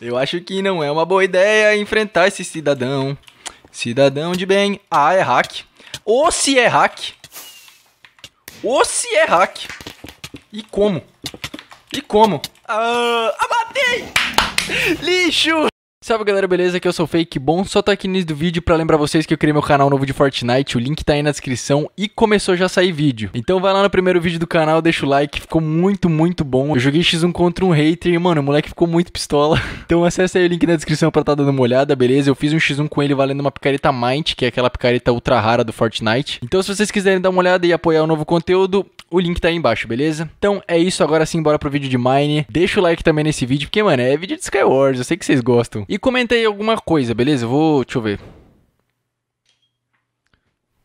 Eu acho que não é uma boa ideia enfrentar esse cidadão. Cidadão de bem. Ah, é hack. Ou se é hack. Ou se é hack. E como? E como? Ah, matei! Lixo! Salve galera, beleza? Aqui eu é sou o Fake Bom, só tô tá aqui no início do vídeo para lembrar vocês que eu criei meu canal novo de Fortnite, o link tá aí na descrição e começou já a sair vídeo. Então vai lá no primeiro vídeo do canal, deixa o like, ficou muito, muito bom. Eu joguei X1 contra um hater e, mano, o moleque ficou muito pistola. Então acessa aí o link na descrição pra tá dando uma olhada, beleza? Eu fiz um X1 com ele valendo uma picareta Mind, que é aquela picareta ultra rara do Fortnite. Então se vocês quiserem dar uma olhada e apoiar o novo conteúdo, o link tá aí embaixo, beleza? Então é isso, agora sim, bora pro vídeo de Mine. Deixa o like também nesse vídeo, porque, mano, é vídeo de Skywars, eu sei que vocês gostam. E e comenta aí alguma coisa, beleza? Eu vou. Deixa eu ver.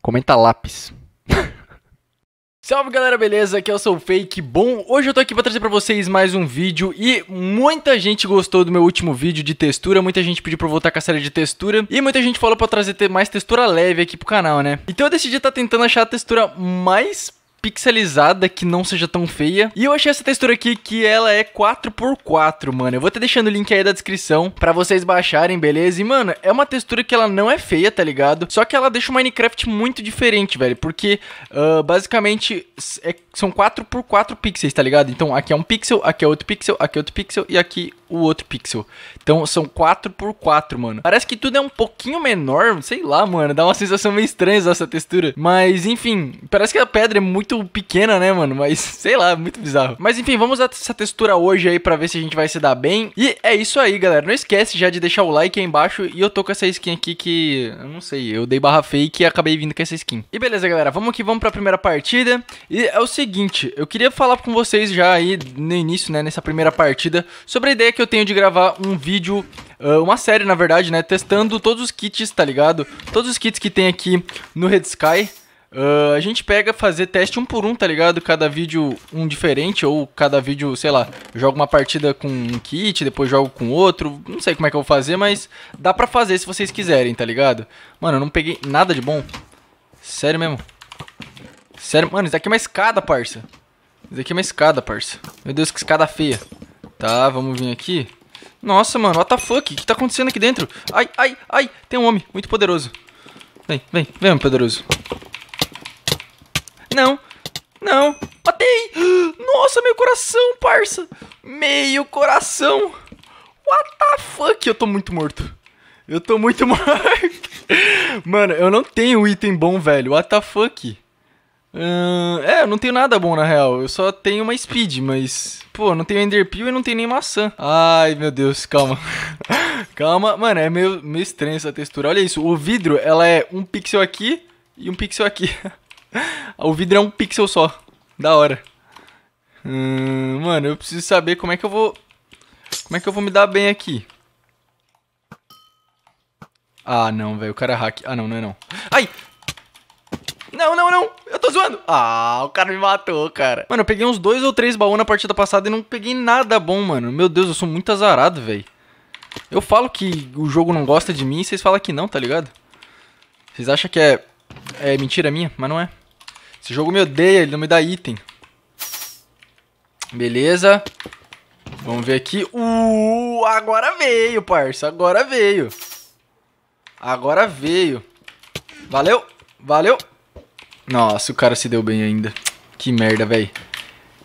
Comenta lápis. Salve galera, beleza? Aqui é o Sou Fake. Bom, hoje eu tô aqui pra trazer pra vocês mais um vídeo e muita gente gostou do meu último vídeo de textura, muita gente pediu pra eu voltar com a série de textura e muita gente falou pra trazer mais textura leve aqui pro canal, né? Então eu decidi tá tentando achar a textura mais pixelizada que não seja tão feia. E eu achei essa textura aqui que ela é 4x4, mano. Eu vou estar deixando o link aí da descrição pra vocês baixarem, beleza? E, mano, é uma textura que ela não é feia, tá ligado? Só que ela deixa o Minecraft muito diferente, velho. Porque, uh, basicamente, é, são 4x4 pixels, tá ligado? Então, aqui é um pixel, aqui é outro pixel, aqui é outro pixel e aqui o outro pixel. Então são 4 por 4 mano. Parece que tudo é um pouquinho menor, sei lá, mano. Dá uma sensação meio estranha essa textura. Mas enfim, parece que a pedra é muito pequena, né, mano? Mas sei lá, muito bizarro. Mas enfim, vamos usar essa textura hoje aí pra ver se a gente vai se dar bem. E é isso aí, galera. Não esquece já de deixar o like aí embaixo. E eu tô com essa skin aqui que, eu não sei, eu dei barra fake e acabei vindo com essa skin. E beleza, galera, vamos que vamos pra primeira partida. E é o seguinte, eu queria falar com vocês já aí no início, né, nessa primeira partida, sobre a ideia que eu eu tenho de gravar um vídeo ah, uma série, na verdade, né? Testando todos os kits, tá ligado? Todos os kits que tem aqui no Red Sky. Uh, a gente pega fazer teste um por um, tá ligado? Cada vídeo um diferente, ou cada vídeo, sei lá, jogo uma partida com um kit, depois jogo com outro. Não sei como é que eu vou fazer, mas dá pra fazer se vocês quiserem, tá ligado? Mano, eu não peguei nada de bom. Sério mesmo. Sério, mano, isso daqui é uma escada, parça. Isso daqui é uma escada, parça. Meu Deus, que escada feia. Tá, vamos vir aqui. Nossa, mano, what the fuck? O que tá acontecendo aqui dentro? Ai, ai, ai, tem um homem muito poderoso. Vem, vem, vem, homem poderoso. Não, não, matei! Nossa, meu coração, parça! Meio coração! What the fuck? Eu tô muito morto. Eu tô muito morto. Mano, eu não tenho item bom, velho. What the fuck? é, eu não tenho nada bom na real. Eu só tenho uma speed, mas. Pô, não tenho enderpeel e não tenho nem maçã. Ai, meu Deus, calma. calma, mano, é meio, meio estranho essa textura. Olha isso, o vidro, ela é um pixel aqui e um pixel aqui. o vidro é um pixel só. Da hora. mano, eu preciso saber como é que eu vou. Como é que eu vou me dar bem aqui? Ah, não, velho, o cara é hack. Ah, não, não é não. Ai! Não, não, não! Eu zoando. Ah, o cara me matou, cara. Mano, eu peguei uns dois ou três baús na partida passada e não peguei nada bom, mano. Meu Deus, eu sou muito azarado, velho. Eu falo que o jogo não gosta de mim e vocês falam que não, tá ligado? Vocês acham que é, é mentira minha, mas não é. Esse jogo me odeia, ele não me dá item. Beleza. Vamos ver aqui. Uh, agora veio, parça. Agora veio. Agora veio. Valeu. Valeu. Nossa, o cara se deu bem ainda. Que merda, velho.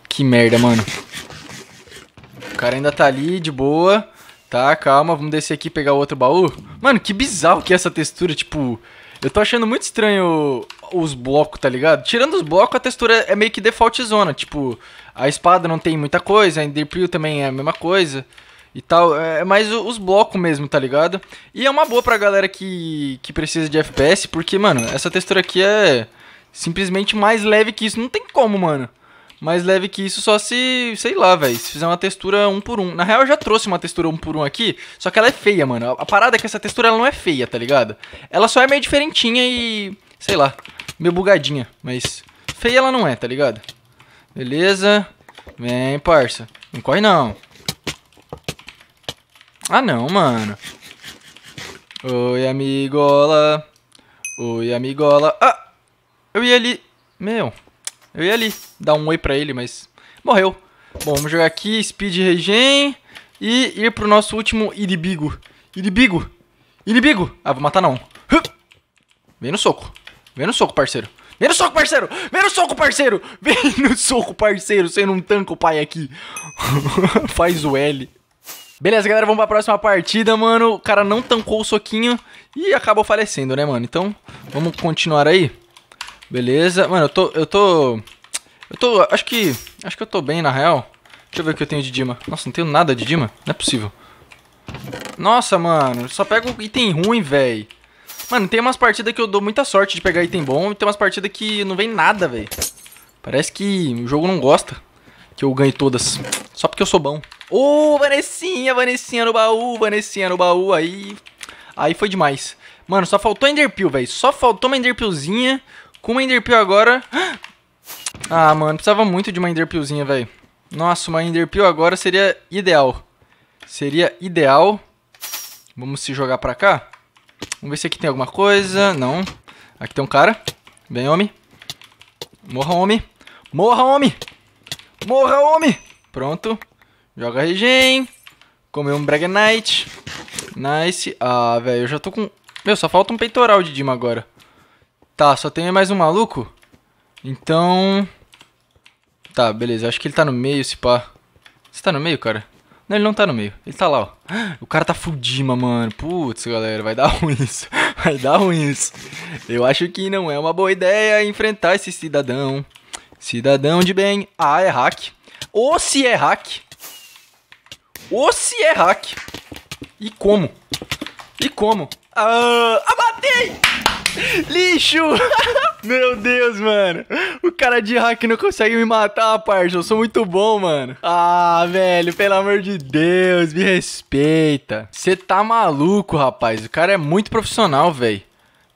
Que merda, mano. O cara ainda tá ali, de boa. Tá, calma, vamos descer aqui e pegar o outro baú. Mano, que bizarro que é essa textura, tipo... Eu tô achando muito estranho os blocos, tá ligado? Tirando os blocos, a textura é meio que defaultzona. Tipo, a espada não tem muita coisa, a Enderpeel também é a mesma coisa e tal. É, é mais os blocos mesmo, tá ligado? E é uma boa pra galera que, que precisa de FPS, porque, mano, essa textura aqui é simplesmente mais leve que isso. Não tem como, mano. Mais leve que isso só se, sei lá, velho, se fizer uma textura um por um. Na real, eu já trouxe uma textura um por um aqui, só que ela é feia, mano. A parada é que essa textura ela não é feia, tá ligado? Ela só é meio diferentinha e, sei lá, meio bugadinha, mas feia ela não é, tá ligado? Beleza. Vem, parça. Não corre não. Ah, não, mano. Oi, amigola. Oi, amigola. Ah! Eu ia ali... Meu, eu ia ali dar um oi pra ele, mas morreu. Bom, vamos jogar aqui, Speed Regen e ir pro nosso último Iribigo. Iribigo! Iribigo! Ah, vou matar não. Vem no soco. Vem no soco, parceiro. Vem no soco, parceiro! Vem no soco, parceiro! Vem no soco, parceiro! Você não tanca o pai aqui. Faz o L. Beleza, galera, vamos pra próxima partida, mano. O cara não tancou o soquinho e acabou falecendo, né, mano? Então, vamos continuar aí. Beleza. Mano, eu tô. Eu tô. Eu tô. Acho que. Acho que eu tô bem, na real. Deixa eu ver o que eu tenho de Dima. Nossa, não tenho nada de Dima? Não é possível. Nossa, mano. Só pego item ruim, velho. Mano, tem umas partidas que eu dou muita sorte de pegar item bom e tem umas partidas que não vem nada, velho. Parece que o jogo não gosta que eu ganhe todas. Só porque eu sou bom. Ô, oh, Vanessinha, Vanessinha no baú, Vanessinha no baú. Aí. Aí foi demais. Mano, só faltou Enderpeel, velho. Só faltou uma Enderpeelzinha com uma Enderpeel agora... Ah, mano, precisava muito de uma Enderpeelzinha, velho. Nossa, uma Enderpeel agora seria ideal. Seria ideal. Vamos se jogar pra cá. Vamos ver se aqui tem alguma coisa. Não. Aqui tem um cara. Vem, homem. Morra, homem. Morra, homem. Morra, homem. Pronto. Joga regen. Comeu um Brag Knight. Nice. Ah, velho, eu já tô com... Meu, só falta um peitoral de Dima agora. Tá, só tem mais um maluco? Então... Tá, beleza. acho que ele tá no meio, se pá. Você tá no meio, cara? Não, ele não tá no meio. Ele tá lá, ó. O cara tá fudima, mano. Putz, galera, vai dar ruim isso. Vai dar ruim isso. Eu acho que não é uma boa ideia enfrentar esse cidadão. Cidadão de bem. Ah, é hack. Ou se é hack. Ou se é hack. E como? E como? Ah, abatei! Lixo! Meu Deus, mano. O cara de hack não consegue me matar, parça. Eu sou muito bom, mano. Ah, velho, pelo amor de Deus, me respeita. Você tá maluco, rapaz. O cara é muito profissional, velho.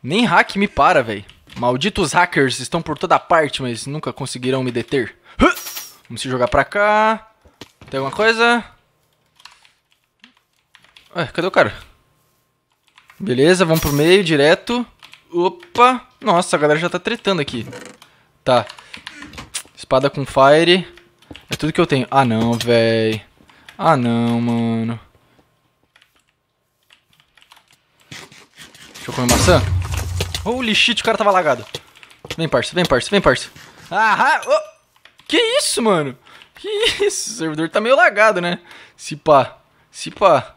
Nem hack me para, velho. Malditos hackers estão por toda parte, mas nunca conseguirão me deter. Vamos se jogar pra cá. Tem alguma coisa? Ué, cadê o cara? Beleza, vamos pro meio, direto. Opa! Nossa, a galera já tá tretando aqui. Tá. Espada com fire. É tudo que eu tenho. Ah, não, véi. Ah, não, mano. Deixa eu comer maçã. Holy shit, o cara tava lagado. Vem, parça, vem, parça, vem, parça. Ah, oh. Que isso, mano? Que isso? O servidor tá meio lagado, né? Se pá. Se pá.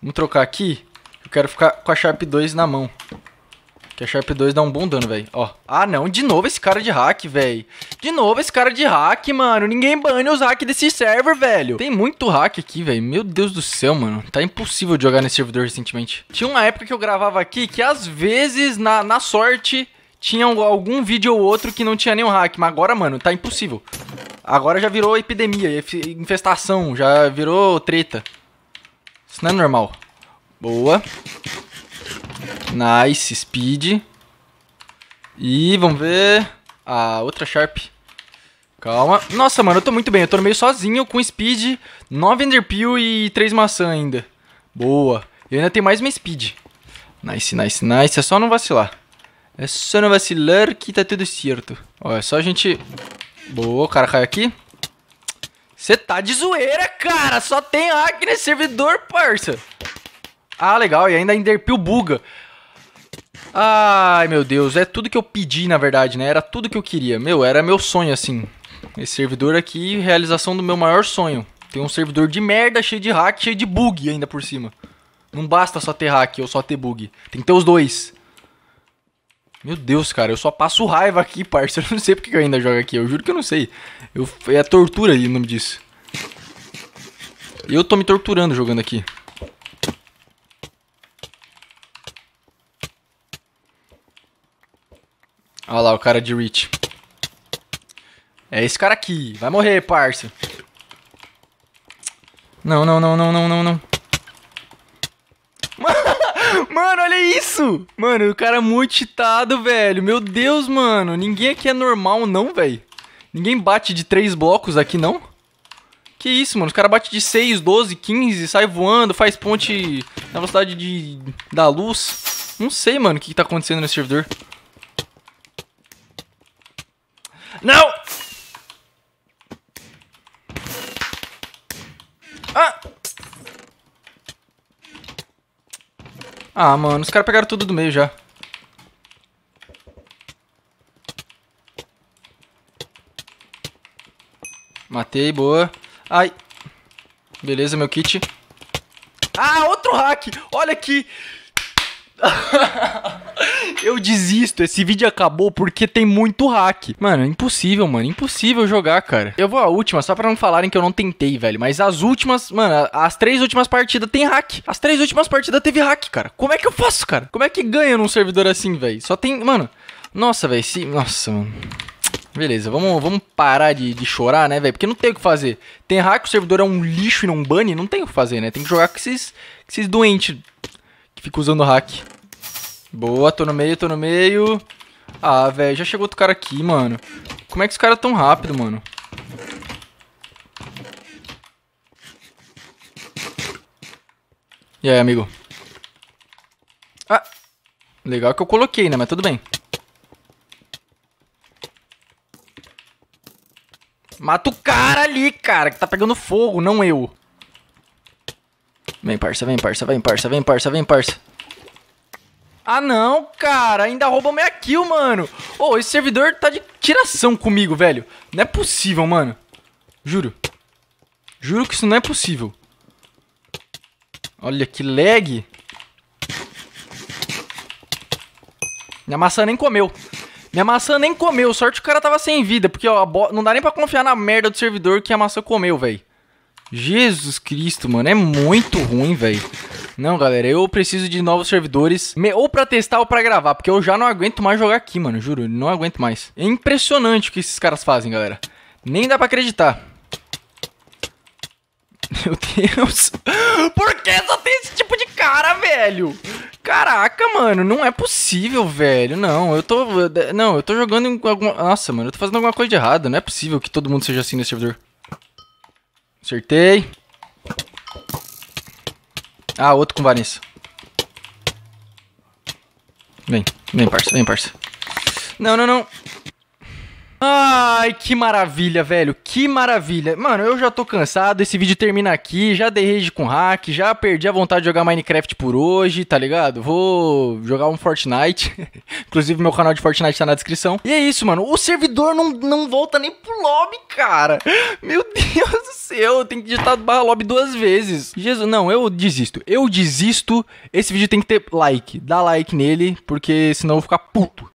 Vamos trocar aqui. Eu quero ficar com a Sharp 2 na mão. Que a Sharp 2 dá um bom dano, velho. Ó. Ah, não. De novo esse cara de hack, velho. De novo esse cara de hack, mano. Ninguém bane os hacks desse server, velho. Tem muito hack aqui, velho. Meu Deus do céu, mano. Tá impossível de jogar nesse servidor recentemente. Tinha uma época que eu gravava aqui que às vezes, na, na sorte, tinha algum vídeo ou outro que não tinha nenhum hack. Mas agora, mano, tá impossível. Agora já virou epidemia, infestação, já virou treta. Isso não é normal. Boa. Nice, speed. E vamos ver a outra Sharp. Calma. Nossa, mano, eu tô muito bem. Eu tô meio sozinho com speed, 9 enderpeel e 3 maçã ainda. Boa. E ainda tem mais uma speed. Nice, nice, nice. É só não vacilar. É só não vacilar que tá tudo certo. Ó, é só a gente... Boa, o cara cai aqui. Você tá de zoeira, cara. Só tem Agnes nesse servidor, parça. Ah, legal, e ainda a Enderpeel buga. Ai, meu Deus, é tudo que eu pedi, na verdade, né? Era tudo que eu queria. Meu, era meu sonho, assim. Esse servidor aqui, realização do meu maior sonho. Tem um servidor de merda, cheio de hack, cheio de bug ainda por cima. Não basta só ter hack ou só ter bug. Tem que ter os dois. Meu Deus, cara, eu só passo raiva aqui, parceiro. Eu não sei porque eu ainda jogo aqui, eu juro que eu não sei. Eu, é tortura aí o nome disso. Eu tô me torturando jogando aqui. Olha lá o cara de Rich. É esse cara aqui. Vai morrer, parça. Não, não, não, não, não, não, não. Mano, olha isso! Mano, o cara é muito cheatado, velho. Meu Deus, mano. Ninguém aqui é normal, não, velho. Ninguém bate de três blocos aqui, não? Que isso, mano. Os caras bate de 6, 12, 15, sai voando, faz ponte na velocidade de... da luz. Não sei, mano, o que, que tá acontecendo nesse servidor. Não! Ah! Ah, mano, os caras pegaram tudo do meio já. Matei, boa. Ai. Beleza, meu kit. Ah, outro hack! Olha aqui! Eu desisto, esse vídeo acabou porque tem muito hack. Mano, é impossível, mano, impossível jogar, cara. Eu vou à última, só pra não falarem que eu não tentei, velho. Mas as últimas, mano, as três últimas partidas tem hack. As três últimas partidas teve hack, cara. Como é que eu faço, cara? Como é que ganha num servidor assim, velho? Só tem, mano... Nossa, velho, se... Nossa, mano... Beleza, vamos, vamos parar de, de chorar, né, velho? Porque não tem o que fazer. Tem hack, o servidor é um lixo e não bane, não tem o que fazer, né? Tem que jogar com esses, com esses doentes que ficam usando hack. Boa, tô no meio, tô no meio. Ah, velho, já chegou outro cara aqui, mano. Como é que os caras tão rápido, mano? E aí, amigo? Ah, legal que eu coloquei, né? Mas tudo bem. Mata o cara ali, cara, que tá pegando fogo, não eu. Vem, parça, vem, parça, vem, parça, vem, parça, vem, parça. Ah não, cara, ainda roubou minha kill, mano. Ô, oh, esse servidor tá de tiração comigo, velho. Não é possível, mano. Juro. Juro que isso não é possível. Olha que lag. Minha maçã nem comeu. Minha maçã nem comeu. Sorte que o cara tava sem vida. Porque, ó, não dá nem pra confiar na merda do servidor que a maçã comeu, velho. Jesus Cristo, mano. É muito ruim, velho. Não, galera, eu preciso de novos servidores, ou pra testar ou pra gravar, porque eu já não aguento mais jogar aqui, mano, juro, não aguento mais. É impressionante o que esses caras fazem, galera. Nem dá pra acreditar. Meu Deus. Por que só tem esse tipo de cara, velho? Caraca, mano, não é possível, velho. Não, eu tô. Não, eu tô jogando em alguma. Nossa, mano, eu tô fazendo alguma coisa de errado, Não é possível que todo mundo seja assim nesse servidor. Acertei. Ah, outro com Vanessa. Vem, vem, parça, vem, parça. Não, não, não. Ai, que maravilha, velho. Que maravilha. Mano, eu já tô cansado. Esse vídeo termina aqui. Já dei rage com hack. Já perdi a vontade de jogar Minecraft por hoje, tá ligado? Vou jogar um Fortnite. Inclusive, meu canal de Fortnite tá na descrição. E é isso, mano. O servidor não, não volta nem pro lobby, cara. Meu Deus do céu. Tem que digitar barra lobby duas vezes. Jesus, não, eu desisto. Eu desisto. Esse vídeo tem que ter like. Dá like nele, porque senão eu vou ficar puto.